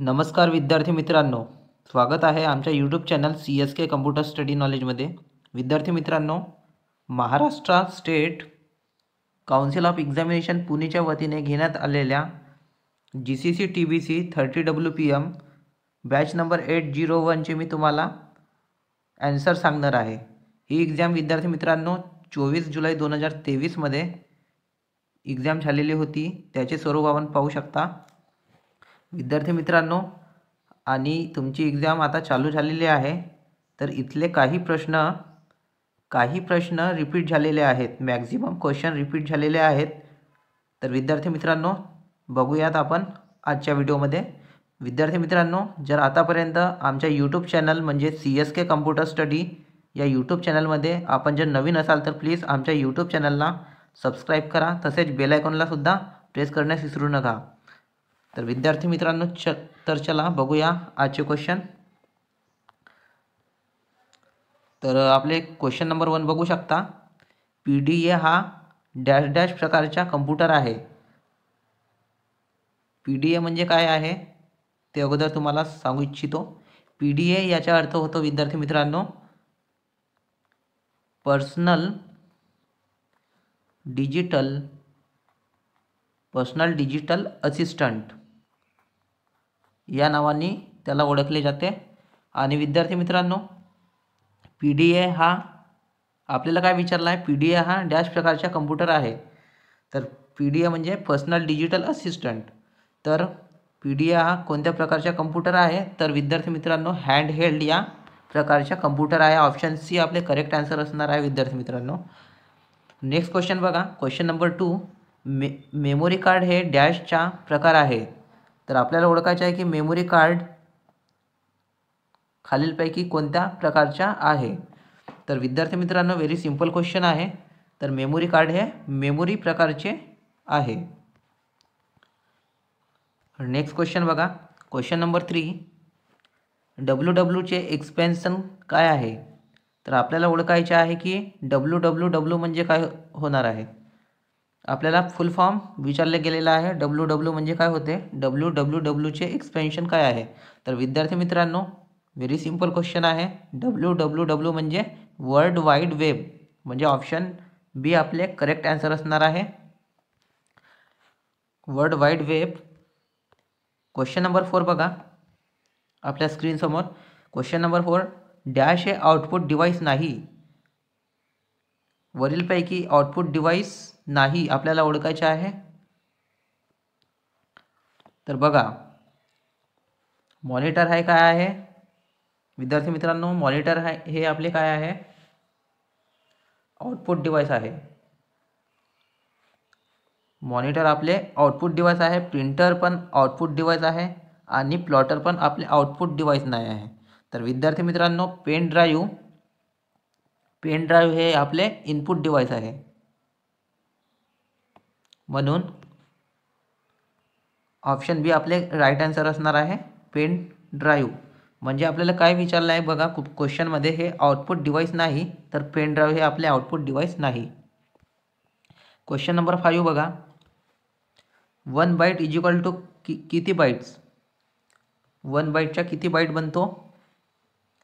नमस्कार विद्यार्थी मित्रांनो स्वागत आहे आमच्या YouTube channel C S K computer study नॉलेजमध्ये विद्यार्थी मित्रांनो Maharashtra state council of examination पुणेच्या वतीने घेण्यात आलेल्या G C C T B C thirty W P M batch number eight zero वनचे मी तुम्हाला ॲन्सर सांगणार आहे ही एक्झाम विद्यार्थी मित्रांनो चोवीस जुलै दोन हजार तेवीसमध्ये एक्झाम झालेली होती त्याचे स्वरूप आपण पाहू शकता विद्यार्थी मित्रांनो आणि तुमची एक्झाम आता चालू झालेली आहे तर इथले काही प्रश्न काही प्रश्न रिपीट झालेले आहेत मॅक्झिमम क्वेश्चन रिपीट झालेले आहेत तर विद्यार्थी मित्रांनो बघूयात आपण आजच्या व्हिडिओमध्ये विद्यार्थी मित्रांनो जर आतापर्यंत आमच्या यूट्यूब चॅनल म्हणजे C S K computer study या यूट्यूब चॅनलमध्ये आपण जर नवीन असाल तर प्लीज आमच्या यूट्यूब चॅनलला सबस्क्राईब करा तसेच बेलायकॉनलासुद्धा प्रेस करण्यास विसरू नका तर विद्यार्थी मित्रांनो च तर चला बघूया आजचे क्वेश्चन तर आपले क्वेश्चन नंबर वन बघू शकता पी डी ए हा डॅश डॅश प्रकारचा कम्प्युटर आहे पी डी ए म्हणजे काय आहे ते अगोदर तुम्हाला सांगू इच्छितो पी डी ए याचा अर्थ होतो विद्यार्थी मित्रांनो personal digital personal digital assistant या नावाने त्याला ओळखले जाते आणि विद्यार्थी मित्रांनो पी डी ए हा आपल्याला काय विचारला आहे पी डी ए हा डॅश प्रकारचा कम्प्युटर आहे तर पी डी ए म्हणजे पर्सनल डिजिटल असिस्टंट तर पी डी ए हा कोणत्या प्रकारचा कम्प्युटर आहे तर विद्यार्थी मित्रांनो हँडहेल्ड या प्रकारचा कम्प्युटर आहे ऑप्शन सी आपले करेक्ट आन्सर असणार आहे विद्यार्थी मित्रांनो नेक्स्ट क्वेश्चन बघा क्वेश्चन नंबर टू मे मेमोरी कार्ड हे डॅशचा प्रकार आहे तर आपल्याला ओळखायचं आहे की मेमोरी कार्ड खालीलपैकी कोणत्या प्रकारच्या आहे तर विद्यार्थी मित्रांनो व्हेरी सिम्पल क्वेश्चन आहे तर मेमोरी कार्ड हे मेमोरी प्रकारचे आहे नेक्स्ट क्वेश्चन बघा क्वेश्चन नंबर थ्री डब्ल्यू डब्ल्यूचे एक्सपेन्शन काय आहे तर आपल्याला ओळखायचे आहे की डब्ल्यू डब्ल्यू डब्ल्यू म्हणजे काय होणार आहे आपल्याला फुल फॉर्म विचारले गेलेला आहे डब्ल्यू डब्ल्यू म्हणजे काय होते डब्ल्यू डब्ल्यू डब्ल्यूचे एक्सपेन्शन काय आहे तर विद्यार्थी मित्रांनो व्हेरी सिम्पल क्वेश्चन आहे डब्ल्यू डब्ल्यू डब्ल्यू म्हणजे वर्ल्ड वाईड वेब म्हणजे ऑप्शन बी आपले करेक्ट आन्सर असणार आहे world wide web question number four बघा आपल्या स्क्रीनसमोर क्वेश्चन नंबर फोर डॅश हे आउटपुट डिवाइस नाही वरीलपैकी आउटपुट डिव्हाइस नाही आपल्याला ओळखायचे आहे तर बघा मॉनिटर हे काय आहे विद्यार्थी मित्रांनो मॉनिटर हाय हे आपले काय आहे आउटपुट डिव्हाइस आहे मॉनिटर आपले आउटपुट डिवाइस आहे प्रिंटर पण आउटपुट डिव्हाइस आहे आणि प्लॉटर पण आपले आउटपुट डिव्हाइस नाही आहे तर विद्यार्थी मित्रांनो पेन ड्राईव्ह पेन ड्राईव्ह हे आपले इनपुट डिवाइस आहे म्हणून ऑप्शन बी आपले राईट आन्सर असणार आहे पेन ड्राईव्ह म्हणजे आपल्याला काय विचारलं आहे बघा क्वेश्चन क्वेश्चनमध्ये हे आउटपुट डिवाइस नाही तर पेन ड्राइव हे आपले आउटपुट डिव्हाइस नाही क्वेश्चन नंबर फाईव्ह बघा one byte is equal to कि किती बाईट्स वन बाईटच्या किती बाईट बनतो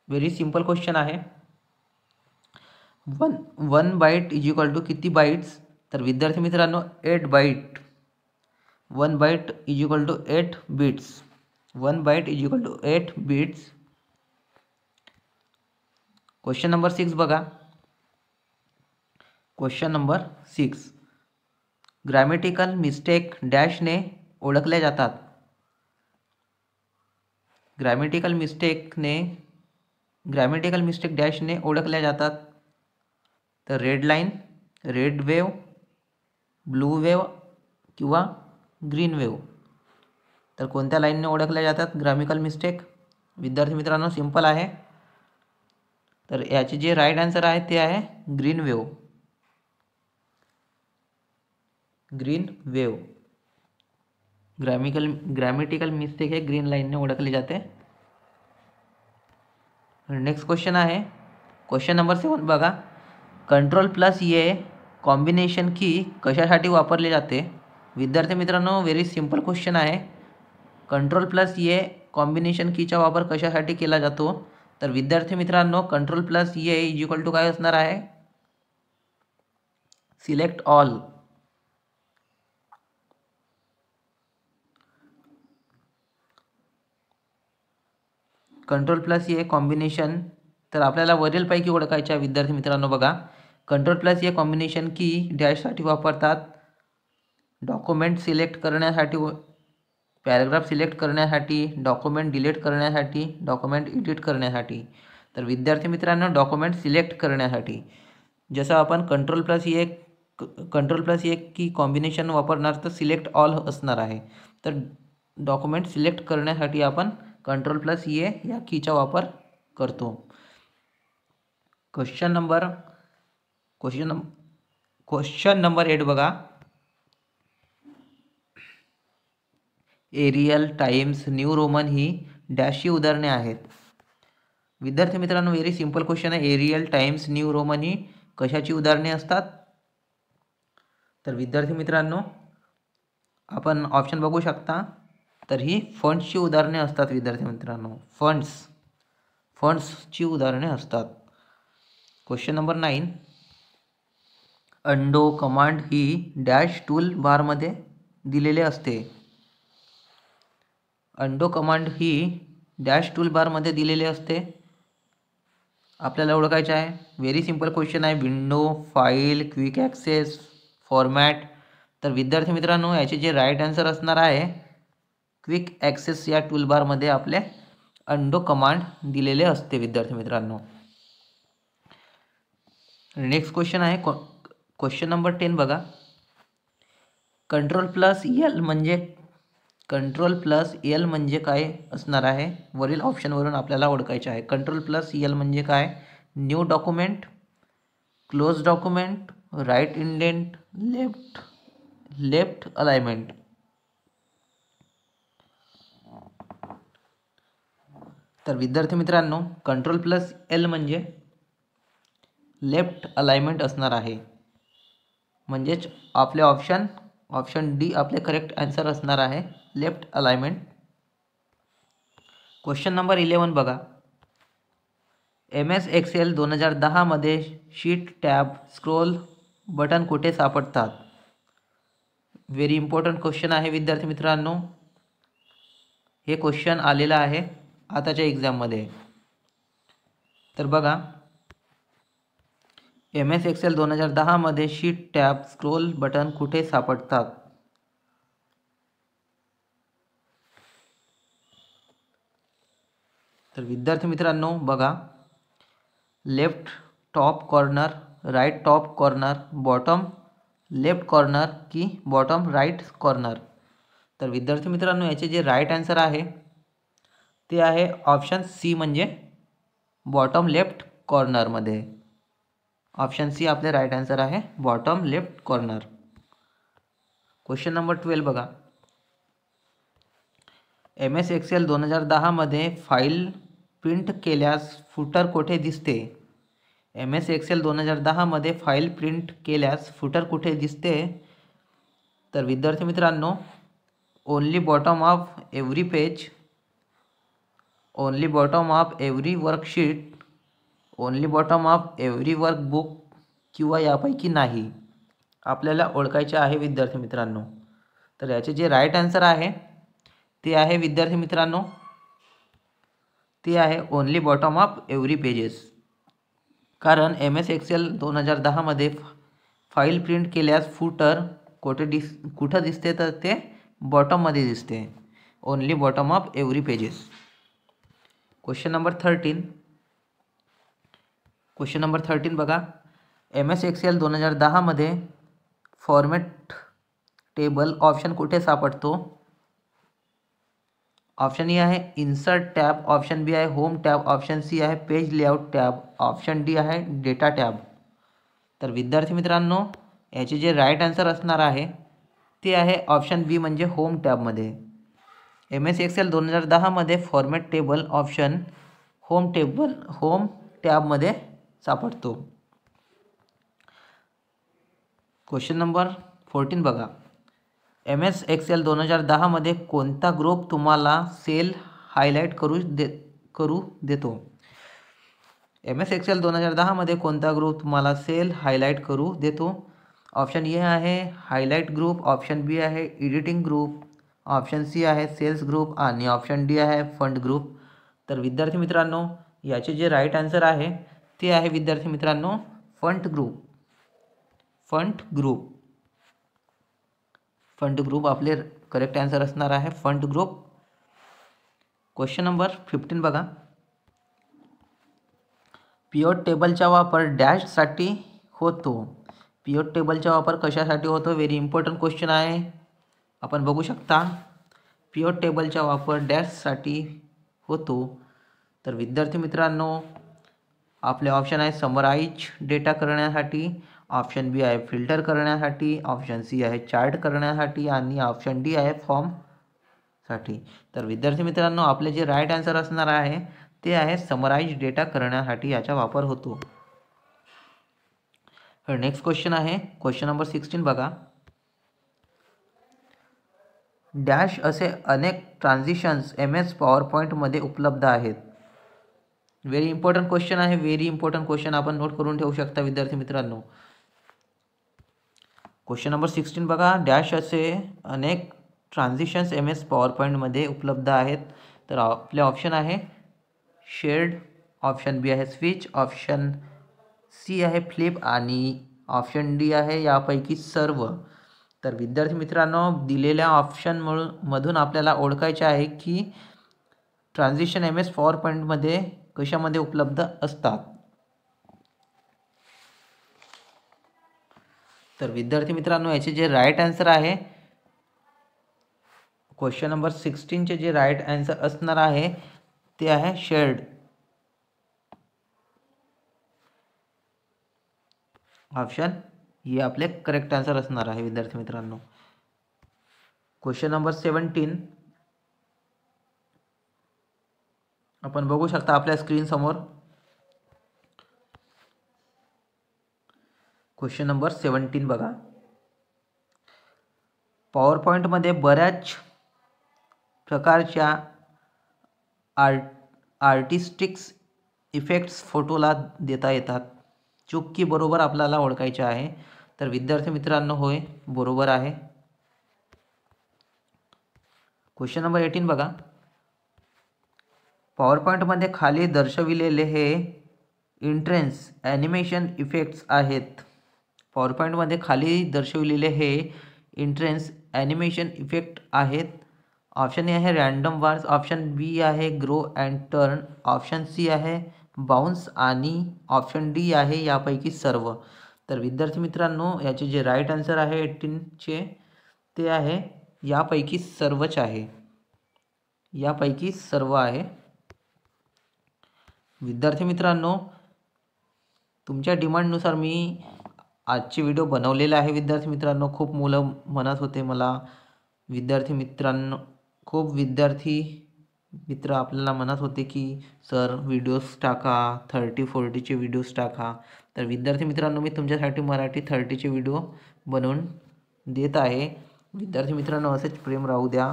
व्हेरी सिम्पल क्वेश्चन आहे one one byte is equal to किती बाईट्स तर विद्यार्थी मित्रांनो eight byte one byte is equal to eight bits one byte is equal to eight bits question number six बघा question number six grammatical mistake डॅशने ओळखल्या जातात grammatical मिस्टेकने grammatical mistake डॅशने ओळखल्या जातात तो red line red wave blue wave कि ग्रीन वेव तो को लाइन ने जातात ग्रामिकल मिस्टेक विद्यार्थी मित्रों सिंपल है तो ये जे राइट आंसर है ते है ग्रीन वेव ग्रीन वेव ग्रामिकल ग्रामेटिकल मिस्टेक है ग्रीन लाइन ने ओखले जाते नेक्स्ट क्वेश्चन है क्वेश्चन नंबर सेवन बगा कंट्रोल प्लस ये कॉम्बिनेशन की कशासाठी वापरली जाते विद्यार्थी मित्रांनो व्हेरी सिम्पल क्वेश्चन आहे कंट्रोल प्लस ये कॉम्बिनेशन कीचा वापर कशासाठी केला जातो तर विद्यार्थी मित्रांनो control plus Y is equal to काय असणार आहे select all control plus Y combination तर आपल्याला वरीलपैकी ओळखायच्या विद्यार्थी मित्रांनो बघा कंट्रोल प्लस या कॉम्बिनेशन की डॅशसाठी वापरतात डॉक्युमेंट सिलेक्ट करण्यासाठी पॅराग्राफ सिलेक्ट करण्यासाठी डॉक्युमेंट डिलीट करण्यासाठी डॉक्युमेंट एडिट करण्यासाठी तर विद्यार्थी मित्रांनो डॉक्युमेंट सिलेक्ट करण्यासाठी जसं आपण कंट्रोल प्लस एक कंट्रोल प्लस एक की कॉम्बिनेशन वापरणार तर सिलेक्ट ऑल असणार आहे तर डॉक्युमेंट सिलेक्ट करण्यासाठी आपण कंट्रोल प्लस ए या कीचा वापर करतो question number question number question number eight बघा एरियल टाइम्स न्यू रोमन ही डॅशी उदाहरणे आहेत विद्यार्थी मित्रांनो व्हेरी सिंपल क्वेश्चन आहे एरियल टाइम्स न्यू रोमन ही कशाची उदाहरणे असतात तर विद्यार्थी मित्रांनो आपण ऑप्शन बघू शकता तर ही फंड्सची उदाहरणे असतात विद्यार्थी मित्रांनो फंड्स फंड्सची उदाहरणे असतात question number nine undo command ही डॅश टूल बारमध्ये दिलेले असते अंडो कमांड ही डॅश टूल बारमध्ये दिलेले असते आपल्याला ओळखायचे आहे व्हेरी सिम्पल क्वेश्चन आहे window file quick access format तर विद्यार्थी मित्रांनो याचे जे राईट आन्सर असणार आहे क्विक ॲक्सेस या टूलबारमध्ये आपले अंडो कमांड दिलेले असते विद्यार्थी मित्रांनो नेक्स्ट क्वेश्चन आहे क्वेश्चन नंबर टेन बघा कंट्रोल प्लस एल म्हणजे कंट्रोल प्लस एल म्हणजे काय असणार आहे वरील ऑप्शनवरून आपल्याला ओळखायचे आहे कंट्रोल प्लस एल म्हणजे काय new document close document right indent left left alignment तर विद्यार्थी मित्रांनो कंट्रोल प्लस एल म्हणजे लेफ्ट अलाइनमेंट असणार आहे म्हणजेच आपले ऑप्शन ऑप्शन डी आपले करेक्ट आन्सर असणार आहे left alignment question number eleven बघा एम एस एक्सेल दोन हजार दहामध्ये शीट टॅब स्क्रोल बटन कुठे सापडतात व्हेरी इम्पॉर्टंट क्वेश्चन आहे विद्यार्थी मित्रांनो हे क्वेश्चन आलेलं आहे आताच्या एक्झाममध्ये तर बघा एम एस एक्सेल दोन हजार दहामध्ये शीट टॅब स्क्रोल बटन कुठे सापडतात तर विद्यार्थी मित्रांनो बघा left top corner right top corner bottom left corner की बॉटम राईट कॉर्नर तर विद्यार्थी मित्रांनो याचे जे राईट आन्सर आहे ते आहे ऑप्शन सी म्हणजे बॉटम लेफ्ट कॉर्नरमध्ये ऑप्शन सी आपले राईट आन्सर आहे bottom left corner question number twelve बघा एम एस एक्सेल दोन हजार दहामध्ये फाईल प्रिंट केल्यास फुटर कोठे दिसते एम एस एक्सेल दोन हजार दहामध्ये फाईल प्रिंट केल्यास फुटर कुठे दिसते तर विद्यार्थी मित्रांनो only bottom of every page only bottom of every worksheet only bottom of every workbook किंवा यापैकी नाही आपल्याला ओळखायचे आहे विद्यार्थी मित्रांनो तर याचे जे राईट आन्सर आहे ते आहे विद्यार्थी मित्रांनो ते आहे only bottom of every pages कारण एम एस एक्सेल दोन हजार दहामध्ये फाईल प्रिंट केल्यास फुटर कुठे दिस कुठं दिसते तर ते बॉटममध्ये दिसते only bottom of every pages question number thirteen question number thirteen बघा एम एस एक्सेल दोन हजार दहामध्ये फॉर्मॅट टेबल ऑप्शन कुठे सापडतो ऑप्शन ए आहे इन्सर्ट टॅब ऑप्शन बी आहे होम टॅब ऑप्शन सी आहे page layout tab option D आहे डेटा टॅब तर विद्यार्थी मित्रांनो याचे जे राईट आन्सर असणार आहे ते आहे ऑप्शन बी म्हणजे होम टॅबमध्ये एम एस एक्सेल दोन हजार दहामध्ये format table option home table home टॅबमध्ये सापडतो क्वेश्चन नंबर फोर्टीन बघा एम एस एक्सेल दोन हजार दहामध्ये कोणता ग्रुप तुम्हाला सेल हायलाईट करू दे करू देतो एम एस एक्सेल दोन हजार दहामध्ये कोणता ग्रुप तुम्हाला सेल हायलाईट करू देतो ऑप्शन ए आहे हायलाईट ग्रुप ऑप्शन बी आहे एडिटिंग ग्रुप ऑप्शन सी आहे सेल्स ग्रुप आणि ऑप्शन डी आहे फंड ग्रुप तर विद्यार्थी मित्रांनो याचे जे राईट आन्सर आहे ते आहे विद्यार्थी मित्रांनो font group font group font group आपले करेक्ट आन्सर असणार आहे font group question number fifteen बघा पिओट टेबलचा वापर डॅशसाठी होतो पिओट टेबलचा वापर कशासाठी होतो व्हेरी इम्पॉर्टंट क्वेश्चन आहे आपण बघू शकता पिओट टेबलचा वापर डॅशसाठी होतो तर विद्यार्थी मित्रांनो आपले ऑप्शन आहे समराईज डेटा करण्यासाठी ऑप्शन बी आहे फिल्टर करण्यासाठी ऑप्शन सी आहे चार्ट करण्यासाठी आणि ऑप्शन डी आहे साठी तर विद्यार्थी मित्रांनो आपले जे राईट आन्सर असणार आहे ते आहे समराईज डेटा करण्यासाठी याचा वापर होतो नेक्स्ट क्वेश्चन आहे क्वेश्चन नंबर सिक्स्टीन बघा डॅश असे अनेक ट्रान्झिशन्स एम एस पॉवर पॉईंटमध्ये उपलब्ध आहेत व्हेरी इम्पॉर्टंट क्वेश्चन आहे व्हेरी इम्पॉर्टंट क्वेश्चन आपण नोट करून ठेवू शकता विद्यार्थी मित्रांनो क्वेश्चन नंबर सिक्स्टीन बघा डॅश असे अनेक ट्रान्झिशन्स एम एस पॉवर पॉईंटमध्ये उपलब्ध आहेत तर आपले ऑप्शन आहे शेड ऑप्शन बी आहे स्विच ऑप्शन सी आहे फ्लिप आणि ऑप्शन डी आहे यापैकी सर्व तर विद्यार्थी मित्रांनो दिलेल्या ऑप्शन मधून आपल्याला ओळखायचे आहे की ट्रान्झिशन एम एस पॉवर पॉईंटमध्ये कशामध्ये उपलब्ध असतात तर विद्यार्थी मित्रांनो याचे जे राईट आन्सर आहे क्वेश्चन नंबर सिक्स्टीनचे जे राईट आन्सर असणार आहे ते आहे शेड ऑप्शन हे आपले करेक्ट आन्सर असणार आहे विद्यार्थी मित्रांनो क्वेश्चन नंबर सेवन्टीन आपण बघू शकता आपल्या समोर क्वेश्चन नंबर सेवन्टीन बघा पॉवर पॉईंटमध्ये बऱ्याच प्रकारच्या आर्ट आर्टिस्टिक्स इफेक्ट्स फोटोला देता येतात चुक्की बरोबर आपल्याला ओळखायचे आहे तर विद्यार्थी मित्रांनो होय बरोबर आहे क्वेश्चन नंबर एटीन बघा पॉवरपॉईंटमध्ये खाली दर्शविलेले हे इंट्रेन्स ॲनिमेशन इफेक्ट्स आहेत पॉवरपॉईंटमध्ये खाली दर्शविलेले हे इंट्रेन्स ॲनिमेशन इफेक्ट आहेत ऑप्शन ए आहे रँडम वार्स ऑप्शन बी आहे grow and turn option C आहे बाउन्स आणि ऑप्शन डी आहे यापैकी सर्व तर विद्यार्थी मित्रांनो याचे जे राईट आन्सर आहे एटीनचे ते आहे यापैकी सर्वच आहे यापैकी सर्व आहे विद्यार्थी मित्रांनो तुमच्या डिमांडनुसार मी आजची व्हिडिओ बनवलेला आहे विद्यार्थी मित्रांनो खूप मुलं म्हणत होते मला विद्यार्थी मित्रांनो खूप विद्यार्थी मित्र आपल्याला म्हणत होते की सर व्हिडिओज टाका थर्टी फोर्टीचे व्हिडिओज टाका तर विद्यार्थी मित्रांनो मी तुमच्यासाठी मराठी थर्टीचे व्हिडिओ बनवून देत आहे विद्यार्थी मित्रांनो असेच प्रेम राहू द्या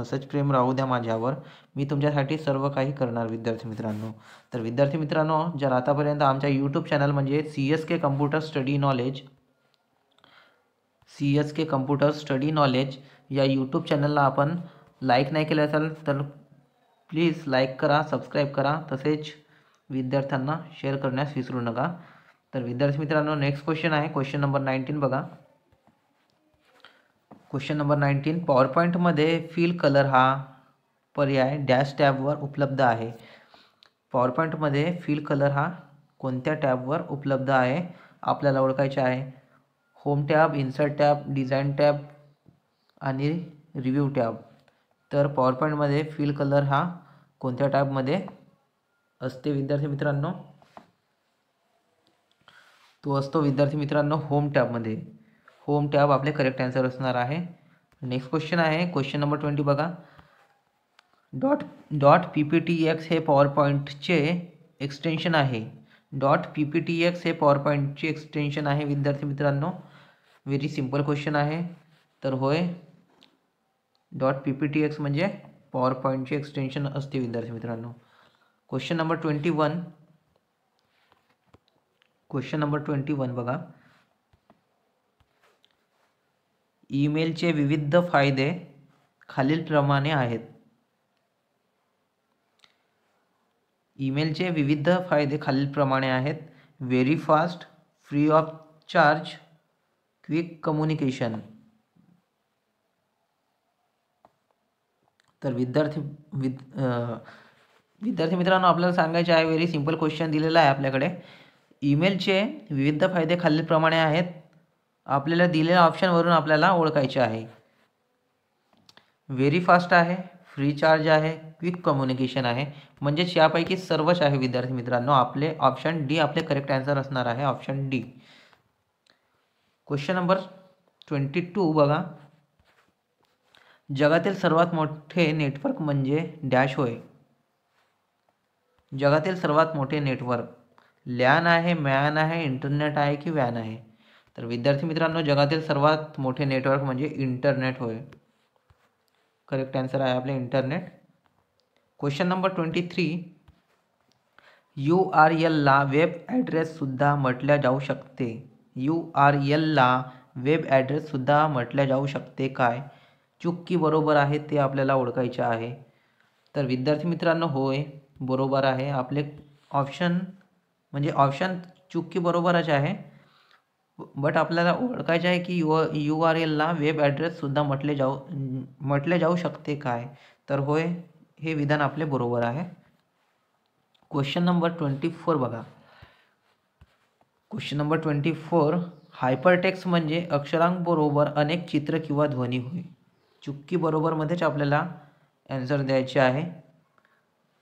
असंच प्रेम राहू द्या माझ्यावर मी तुमच्यासाठी सर्व काही करणार विद्यार्थी मित्रांनो तर विद्यार्थी मित्रांनो जर आतापर्यंत आमच्या यूट्यूब चॅनल म्हणजे C S K computer study knowledge C S K computer study knowledge या यूट्यूब चॅनलला आपण लाईक नाही केलं असेल तर प्लीज लाईक करा सबस्क्राईब करा तसेच विद्यार्थ्यांना शेअर करण्यास विसरू नका तर विद्यार्थी मित्रांनो नेक्स्ट क्वेश्चन आहे क्वेश्चन नंबर नाईन्टीन बघा क्वेश्चन नंबर नाईन्टीन पॉवरपॉईंटमध्ये फील कलर हा पर्याय डॅश टॅबवर उपलब्ध आहे पॉवरपॉईंटमध्ये फील कलर हा कोणत्या टॅबवर उपलब्ध आहे आपल्याला ओळखायचे आहे home tab insert tab design tab आणि रिव्ह्यू टॅब तर पॉवरपॉईंटमध्ये फील कलर हा कोणत्या टॅबमध्ये असते विद्यार्थी मित्रांनो तो असतो विद्यार्थी मित्रांनो होम टॅबमध्ये होम टॅब आपले करेक्ट ॲन्सर असणार आहे नेक्स्ट क्वेश्चन आहे क्वेश्चन नंबर ट्वेंटी बघा dot dot P P T X हे पॉवर पॉईंटचे एक्सटेंशन आहे dot P P T X हे पॉवर पॉईंटचे एक्सटेन्शन आहे विद्यार्थी मित्रांनो व्हेरी सिम्पल क्वेश्चन आहे तर होय dot P P T X म्हणजे पॉवर पॉईंटचे एक्सटेन्शन असते विद्यार्थी मित्रांनो question number twenty one question number twenty one बघा ईमेलचे विविध फायदे खालीलप्रमाणे आहेत ईमेलचे विविध फायदे खालीलप्रमाणे आहेत very fast free of charge quick communication तर विद्यार्थी विद विद्यार्थी मित्रांनो आपल्याला सांगायचे आहे व्हेरी सिंपल क्वेश्चन दिलेला आहे आपल्याकडे ईमेलचे विविध फायदे खालीलप्रमाणे आहेत आपल्याला दिलेल्या ऑप्शनवरून आपल्याला ओळखायचे आहे व्हेरी फास्ट आहे फ्री चार्ज आहे क्विक कम्युनिकेशन आहे म्हणजेच यापैकी सर्वच आहे विद्यार्थी मित्रांनो आपले ऑप्शन डी आपले करेक्ट आन्सर असणार आहे option D question number twenty two बघा जगातील सर्वात मोठे नेटवर्क म्हणजे डॅश होय जगातील सर्वात मोठे नेटवर्क लॅन आहे मॅन आहे इंटरनेट आहे की वॅन आहे तर विद्यार्थी मित्रांनो जगातील सर्वात मोठे नेटवर्क म्हणजे इंटरनेट होय करेक्ट आन्सर आहे आपले internet question number twenty three U R एलला वेब ॲड्रेससुद्धा म्हटल्या जाऊ शकते यू आर एलला वेब ॲड्रेससुद्धा म्हटल्या जाऊ शकते काय चुक्की बरोबर आहे ते आपल्याला ओळखायचे आहे तर विद्यार्थी मित्रांनो होय बरोबर आहे आपले ऑप्शन म्हणजे ऑप्शन चुक्की बरोबरच आहे बट आपल्याला ओळखायचं आहे की यू यू आर एलला वेब ॲड्रेससुद्धा म्हटले जाऊ म्हटले जाऊ शकते काय तर होय हे विधान आपले बरोबर आहे क्वेश्चन नंबर ट्वेंटी फोर बघा question number twenty four hypertext म्हणजे अक्षरांबरोबर अनेक चित्र किंवा ध्वनी होय चुक्की बरोबरमध्येच आपल्याला ॲन्सर द्यायचे आहे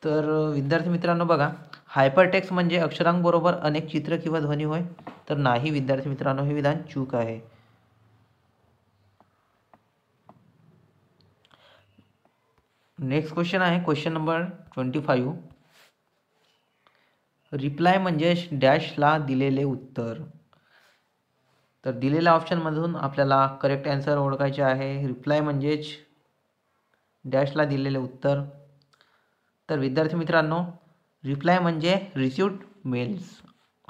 तर विद्यार्थी मित्रांनो बघा हायपरटेक्स म्हणजे अक्षरांबरोबर अनेक चित्र किंवा ध्वनी होय तर नाही विद्यार्थी मित्रांनो हे विधान चूक आहे नेक्स्ट क्वेश्चन आहे question number twenty five reply म्हणजे डॅशला दिलेले उत्तर तर दिलेल्या ऑप्शनमधून आपल्याला करेक्ट ॲन्सर ओळखायचे आहे रिप्लाय म्हणजेच डॅशला दिलेले उत्तर तर विद्यार्थी मित्रांनो रिप्लाय म्हणजे रिसिव्ड मेल्स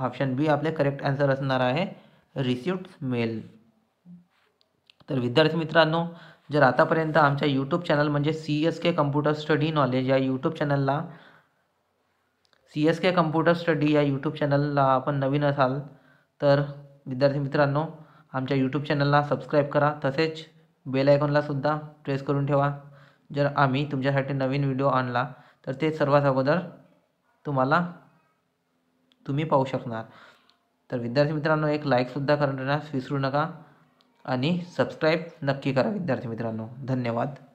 ऑप्शन बी आपले करेक्ट आन्सर असणार आहे रिसिप्ट मेल तर विद्यार्थी मित्रांनो जर आतापर्यंत आमच्या यूट्यूब चॅनल म्हणजे C S K computer study knowledge या यूट्यूब चॅनलला C S K computer study या यूट्यूब चॅनलला आपण नवीन असाल तर विद्यार्थी मित्रांनो आमच्या यूट्यूब चॅनलला सबस्क्राईब करा तसेच बेल आयकॉनलासुद्धा प्रेस करून ठेवा जर आम्ही तुमच्यासाठी नवीन व्हिडिओ आणला तर ते सर्वात अगोदर तुम्हाला तुम्ही पाहू शकणार तर विद्यार्थी मित्रांनो एक लाईकसुद्धा करण्यास विसरू नका आणि सबस्क्राईब नक्की करा विद्यार्थी मित्रांनो धन्यवाद